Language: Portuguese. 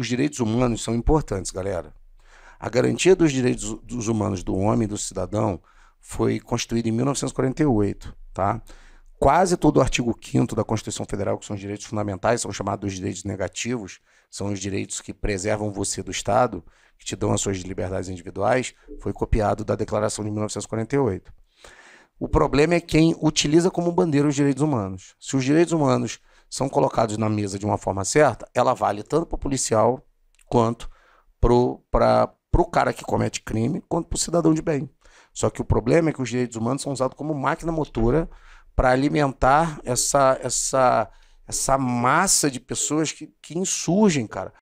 Os direitos humanos são importantes, galera. A garantia dos direitos dos humanos do homem e do cidadão foi constituída em 1948, tá? Quase todo o artigo 5 da Constituição Federal, que são os direitos fundamentais, são chamados direitos negativos, são os direitos que preservam você do Estado, que te dão as suas liberdades individuais, foi copiado da Declaração de 1948. O problema é quem utiliza como bandeira os direitos humanos. Se os direitos humanos são colocados na mesa de uma forma certa, ela vale tanto para o policial quanto para o cara que comete crime, quanto para o cidadão de bem. Só que o problema é que os direitos humanos são usados como máquina motora para alimentar essa, essa, essa massa de pessoas que, que insurgem, cara.